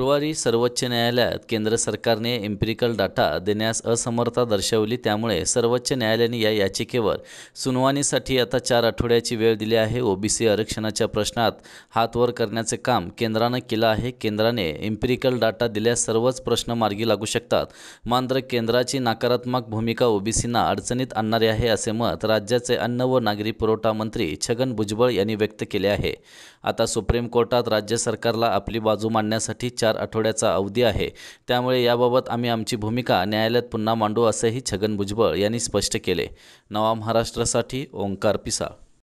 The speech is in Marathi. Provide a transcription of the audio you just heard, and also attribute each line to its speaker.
Speaker 1: गुरुवारी सर्वोच्च न्यायालयात केंद्र सरकारने एम्पिरिकल डाटा देण्यास असमर्थता दर्शवली त्यामुळे सर्वोच्च न्यायालयाने या याचिकेवर सुनावणीसाठी आता चार आठवड्याची वेळ दिली आहे ओबीसी आरक्षणाच्या प्रश्नात हातवर करण्याचे काम केंद्रानं केलं आहे केंद्राने एम्पिरिकल डाटा दिल्यास सर्वच प्रश्न मार्गी लागू शकतात मात्र केंद्राची नकारात्मक भूमिका ओबीसींना अडचणीत आणणारी आहे असे मत राज्याचे अन्न व नागरी पुरवठा मंत्री छगन भुजबळ यांनी व्यक्त केले आहे आता सुप्रीम कोर्टात राज्य सरकारला आपली बाजू मांडण्यासाठी चार चार आठवड्याचा अवधी आहे त्यामुळे याबाबत आम्ही आमची भूमिका न्यायालयात पुन्हा मांडू असेही छगन भुजबळ यांनी स्पष्ट केले नवा महाराष्ट्रासाठी ओंकार पिसा